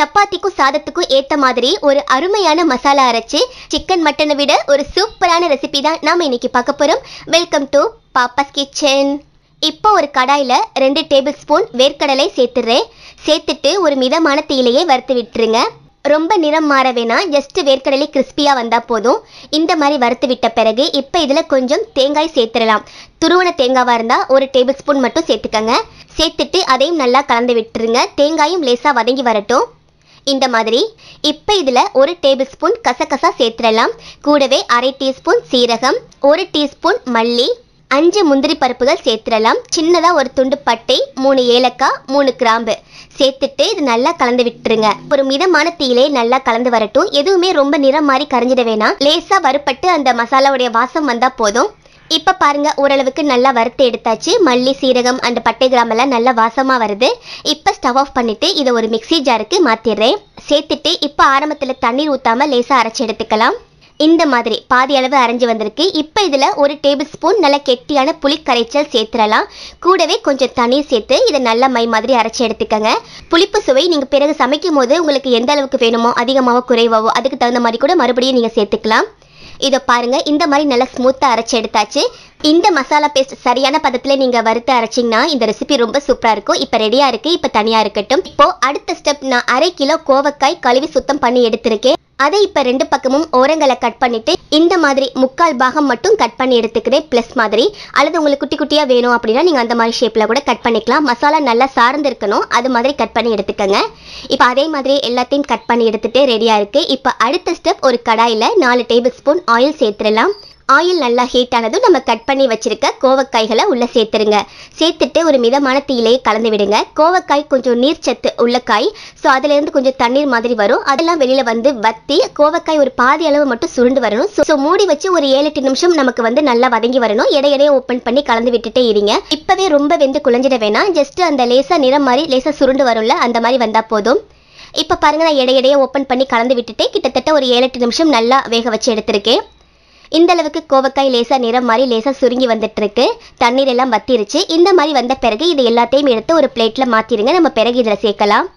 சப்பாத்திக்கும் சாதத்துக்கும் ஏற்ற மாதிரி ஒரு அருமையான மசாலா அரைச்சு சிக்கன் மட்டனை விட ஒரு சூப்பரான ரெசிபி தான் நாம் இன்னைக்கு பார்க்க போகிறோம் வெல்கம் டு பாப்பாஸ் கிச்சன் இப்போ ஒரு கடாயில் ரெண்டு டேபிள் ஸ்பூன் வேர்க்கடலை சேர்த்துறேன் சேர்த்துட்டு ஒரு மிதமான தீலையே வறுத்து விட்டுருங்க ரொம்ப நிறம் மாற வேணாம் ஜஸ்ட் வேர்க்கடலை கிறிஸ்பியாக வந்தால் போதும் இந்த மாதிரி வறுத்து விட்ட பிறகு இப்போ இதில் கொஞ்சம் தேங்காய் சேர்த்துடலாம் துருவன தேங்காவாக இருந்தால் ஒரு டேபிள் ஸ்பூன் மட்டும் சேர்த்துக்கங்க சேர்த்துட்டு அதையும் நல்லா கலந்து விட்டுருங்க தேங்காயும் லேசாக வதங்கி வரட்டும் இந்த மாதிரி இப்போ இதில் ஒரு டேபிள் ஸ்பூன் கசகசா சேர்த்துடலாம் கூடவே அரை டீஸ்பூன் சீரகம் ஒரு டீஸ்பூன் மல்லி அஞ்சு முந்திரி பருப்புகள் சேர்த்துடலாம் சின்னதாக ஒரு துண்டு பட்டை மூணு ஏலக்காய் மூணு கிராம்பு சேர்த்துட்டு இது நல்லா கலந்து விட்டுருங்க ஒரு மிதமான தீயிலே நல்லா கலந்து வரட்டும் எதுவுமே ரொம்ப நிறம் மாதிரி கரைஞ்சிட வேணாம் லேசாக வறுப்பட்டு அந்த மசாலாவுடைய வாசம் வந்தால் போதும் இப்போ பாருங்கள் ஓரளவுக்கு நல்லா வறுத்து எடுத்தாச்சு மல்லி சீரகம் அந்த பட்டை கிராமெல்லாம் நல்லா வாசமாக வருது இப்போ ஸ்டவ் ஆஃப் பண்ணிவிட்டு இதை ஒரு மிக்சி ஜாருக்கு மாற்றிடுறேன் சேர்த்துட்டு இப்போ ஆரம்பத்தில் தண்ணீர் ஊற்றாமல் லேசாக அரைச்சி எடுத்துக்கலாம் இந்த மாதிரி பாதி அளவு அரைஞ்சி வந்திருக்கு இப்போ இதில் ஒரு டேபிள் ஸ்பூன் நல்லா கெட்டியான புளி கரைச்சல் சேர்த்துடலாம் கூடவே கொஞ்சம் தண்ணீர் சேர்த்து இதை நல்லா மை மாதிரி அரைச்சி எடுத்துக்கோங்க புளிப்பு சுவை நீங்கள் பிறகு சமைக்கும் போது உங்களுக்கு எந்த அளவுக்கு வேணுமோ அதிகமாக குறைவாவோ அதுக்கு தகுந்த மாதிரி கூட மறுபடியும் நீங்கள் சேர்த்துக்கலாம் இதை பாருங்க இந்த மாதிரி நல்லா ஸ்மூத்தாக அரைச்சி எடுத்தாச்சு இந்த மசாலா பேஸ்ட் சரியான பதத்துல நீங்கள் வறுத்து அரைச்சிங்கன்னா இந்த ரெசிபி ரொம்ப சூப்பராக இருக்கும் இப்போ ரெடியாக இருக்கு இப்போ தனியாக இருக்கட்டும் இப்போ அடுத்த ஸ்டெப் நான் அரை கிலோ கோவக்காய் கழுவி சுத்தம் பண்ணி எடுத்திருக்கேன் அதை இப்போ ரெண்டு பக்கமும் ஓரங்களை கட் பண்ணிவிட்டு இந்த மாதிரி முக்கால் பாகம் மட்டும் கட் பண்ணி எடுத்துக்கிறேன் ப்ளஸ் மாதிரி அல்லது உங்களுக்கு குட்டி குட்டியாக வேணும் அப்படின்னா நீங்கள் அந்த மாதிரி ஷேப்பில் கூட கட் பண்ணிக்கலாம் மசாலா நல்லா சார்ந்து இருக்கணும் அது மாதிரி கட் பண்ணி எடுத்துக்கோங்க இப்போ அதே மாதிரி எல்லாத்தையும் கட் பண்ணி எடுத்துகிட்டே ரெடியாக இருக்குது இப்போ அடுத்த ஸ்டெப் ஒரு கடாயில் நாலு டேபிள் ஸ்பூன் ஆயில் சேர்த்துடலாம் ஆயில் நல்லா ஹீட் ஆனதும் நம்ம கட் பண்ணி வச்சிருக்க கோவக்காய்களை உள்ளே சேர்த்துருங்க சேர்த்துட்டு ஒரு மிதமான தீயிலையே கலந்து விடுங்க கோவக்காய் கொஞ்சம் நீர் சத்து உள்ள காய் ஸோ அதுலேருந்து கொஞ்சம் தண்ணீர் மாதிரி வரும் அதெல்லாம் வெளியில் வந்து வத்தி கோவக்காய் ஒரு பாதி அளவு மட்டும் சுருண்டு வரணும் ஸோ மூடி வச்சு ஒரு ஏழு எட்டு நிமிஷம் நமக்கு வந்து நல்லா வதங்கி வரணும் இடையிடையே ஓப்பன் பண்ணி கலந்து விட்டுட்டே இருங்க இப்போவே ரொம்ப வெந்து குழஞ்சிட வேணாம் ஜஸ்ட் அந்த லேசாக நிறம் மாதிரி லேசாக சுருண்டு வரும்ல அந்த மாதிரி வந்தால் போதும் இப்போ பாருங்கள் நான் இடையிடையே ஓப்பன் பண்ணி கலந்து விட்டுட்டு கிட்டத்தட்ட ஒரு ஏழு எட்டு நிமிஷம் நல்லா வேக வச்சு எடுத்திருக்கேன் இந்த அளவுக்கு கோவக்காய் லேசா நிறம் மாதிரி லேசா சுருங்கி வந்துட்டு இருக்கு தண்ணீர் எல்லாம் வத்திருச்சு இந்த மாதிரி வந்த பிறகு இது எல்லாத்தையும் எடுத்து ஒரு பிளேட்ல மாத்திருங்க நம்ம பிறகு இதில் சேர்க்கலாம்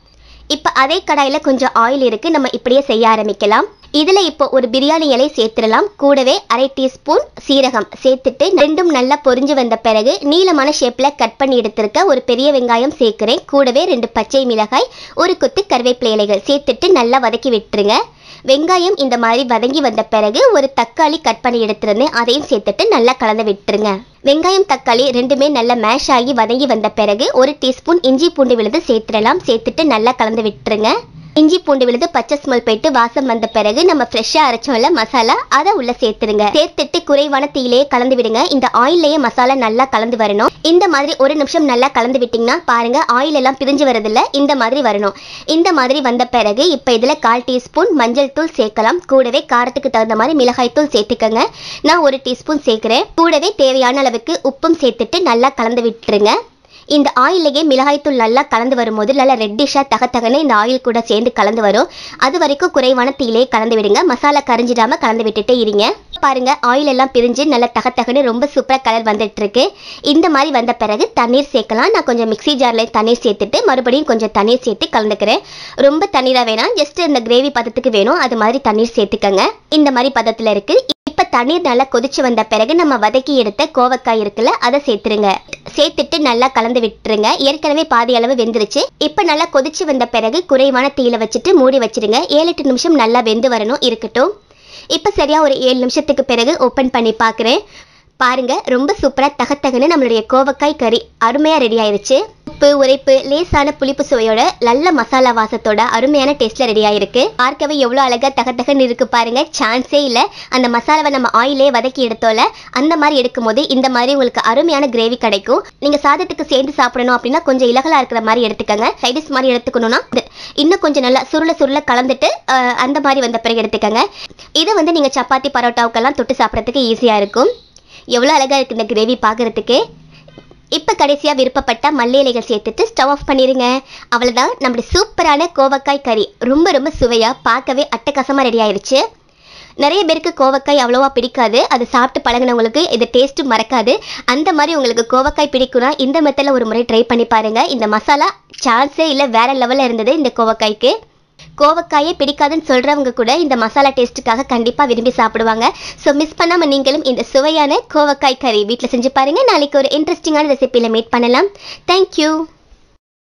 இப்போ அதே கடாயில் கொஞ்சம் ஆயில் இருக்கு நம்ம இப்படியே செய்ய ஆரம்பிக்கலாம் இதில் இப்போ ஒரு பிரியாணி இலை சேர்த்துடலாம் கூடவே அரை டீஸ்பூன் சீரகம் சேர்த்துட்டு ரெண்டும் நல்லா பொறிஞ்சு வந்த பிறகு நீளமான ஷேப்பில் கட் பண்ணி எடுத்திருக்க ஒரு பெரிய வெங்காயம் சேர்க்குறேன் கூடவே ரெண்டு பச்சை மிளகாய் ஒரு கொத்து கருவேப்பிலை இலைகள் சேர்த்துட்டு நல்லா வதக்கி விட்டுருங்க வெங்காயம் இந்த மாதிரி வதங்கி வந்த பிறகு ஒரு தக்காளி கட் பண்ணி எடுத்துருந்தேன் அதையும் சேர்த்துட்டு நல்லா கலந்து விட்டுருங்க வெங்காயம் தக்காளி ரெண்டுமே நல்லா மேஷ் ஆகி வதங்கி வந்த பிறகு ஒரு டீஸ்பூன் இஞ்சி பூண்டு விழுந்து சேர்த்துடலாம் சேர்த்துட்டு நல்லா கலந்து விட்டுருங்க இஞ்சி பூண்டு விழுது பச்சை ஸ்மெல் போயிட்டு வாசம் வந்த பிறகு நம்ம ஃப்ரெஷ்ஷாக அரைச்சோம்ல மசாலா அதை உள்ள சேர்த்துருங்க சேர்த்துட்டு குறைவான தீயிலேயே கலந்து விடுங்க இந்த ஆயிலேயே மசாலா நல்லா கலந்து வரணும் இந்த மாதிரி ஒரு நிமிஷம் நல்லா கலந்து விட்டிங்கன்னா பாருங்க ஆயில் எல்லாம் பிரிஞ்சு வரதில்ல இந்த மாதிரி வரணும் இந்த மாதிரி வந்த பிறகு இப்போ இதில் கால் டீஸ்பூன் மஞ்சள் தூள் சேர்க்கலாம் கூடவே காரத்துக்கு தகுந்த மாதிரி மிளகாய் தூள் சேர்த்துக்கோங்க நான் ஒரு டீஸ்பூன் சேர்க்குறேன் கூடவே தேவையான அளவுக்கு உப்பும் சேர்த்துட்டு நல்லா கலந்து விட்டுருங்க இந்த ஆயிலையே மிளகாய்த்தூள் நல்லா கலந்து வரும்போது நல்லா ரெட்டிஷாக தகத்தகன்னு இந்த ஆயில் கூட சேர்ந்து கலந்து வரும் அது வரைக்கும் குறைவான தீலே கலந்து விடுங்க மசாலா கரைஞ்சிடாமல் கலந்து விட்டுட்டே இருங்க பாருங்க ஆயில் எல்லாம் பிரிஞ்சு நல்லா தகத்தகன்னு ரொம்ப சூப்பராக கலர் வந்துட்டு இருக்கு இந்த மாதிரி வந்த பிறகு தண்ணீர் சேர்க்கலாம் நான் கொஞ்சம் மிக்சி ஜாரில் தண்ணீர் சேர்த்துட்டு மறுபடியும் கொஞ்சம் தண்ணீர் சேர்த்து கலந்துக்கிறேன் ரொம்ப தண்ணீராக வேணாம் ஜஸ்ட் இந்த கிரேவி பதத்துக்கு வேணும் அது மாதிரி தண்ணீர் சேர்த்துக்கங்க இந்த மாதிரி பதத்தில் இருக்குது இப்போ தண்ணீர் நல்லா கொதிச்சு வந்த பிறகு நம்ம வதக்கி எடுத்த கோவக்காய் இருக்குல்ல அதை சேர்த்துருங்க சேர்த்துட்டு நல்லா கலந்து விட்டுருங்க ஏற்கனவே பாதி அளவு வெந்துருச்சு இப்போ நல்லா கொதிச்சு வந்த பிறகு குறைவான தீயில வச்சுட்டு மூடி வச்சிருங்க ஏழு எட்டு நிமிஷம் நல்லா வெந்து வரணும் இருக்கட்டும் இப்போ சரியாக ஒரு ஏழு நிமிஷத்துக்கு பிறகு ஓப்பன் பண்ணி பார்க்குறேன் பாருங்கள் ரொம்ப சூப்பராக தகத்தகன்னு நம்மளுடைய கோவக்காய் கறி அருமையாக ரெடி ஆயிடுச்சு புளிப்பு உரைப்பு லேசான புளிப்பு சுவையோட நல்ல மசாலா வாசத்தோட அருமையான டேஸ்ட்ல ரெடி ஆயிருக்கு பார்க்கவே எவ்வளோ அழகா தகத்தகன்னு இருக்கு பாருங்க சான்ஸே இல்லை அந்த மசாலாவை நம்ம ஆயிலே வதக்கி எடுத்தோல அந்த மாதிரி எடுக்கும் போது இந்த மாதிரி உங்களுக்கு அருமையான கிரேவி கிடைக்கும் நீங்க சாதத்துக்கு சேர்ந்து சாப்பிடணும் அப்படின்னா கொஞ்சம் இலகலா இருக்கிற மாதிரி எடுத்துக்கங்க சைடிஸ் மாதிரி எடுத்துக்கணும்னா இன்னும் கொஞ்சம் நல்லா சுருள சுருள கலந்துட்டு அந்த மாதிரி வந்த பிறகு எடுத்துக்கங்க இதை வந்து நீங்கள் சப்பாத்தி பரோட்டாவுக்கெல்லாம் தொட்டு சாப்பிட்றதுக்கு ஈஸியாக இருக்கும் எவ்வளோ அழகாக இருக்குது இந்த கிரேவி பார்க்குறதுக்கு இப்போ கடைசியாக விருப்பப்பட்ட மல்லி இலைகள் சேர்த்துட்டு ஸ்டவ் ஆஃப் பண்ணிடுங்க அவ்வளோதான் நம்மளுடைய சூப்பரான கோவக்காய் கறி ரொம்ப ரொம்ப சுவையாக பார்க்கவே அட்டகாசமாக ரெடி ஆயிடுச்சு நிறைய பேருக்கு கோவக்காய் அவ்வளோவா பிடிக்காது அது சாப்பிட்டு பழகினவங்களுக்கு இது டேஸ்ட்டு மறக்காது அந்த மாதிரி உங்களுக்கு கோவக்காய் பிடிக்கும்னா இந்த மெத்தடில் ஒரு முறை ட்ரை பண்ணி பாருங்கள் இந்த மசாலா சான்ஸே இல்லை வேறு லெவலில் இருந்தது இந்த கோவக்காய்க்கு கோவக்காயே பிடிக்காதுன்னு சொல்கிறவங்க கூட இந்த மசாலா டேஸ்ட்டுக்காக கண்டிப்பாக விரும்பி சாப்பிடுவாங்க ஸோ மிஸ் பண்ணாமல் நீங்களும் இந்த சுவையான கோவக்காய் கறி வீட்டில் செஞ்சு பாருங்கள் நாளைக்கு ஒரு இன்ட்ரெஸ்டிங்கான ரெசிபியில் மீட் பண்ணலாம் தேங்க்யூ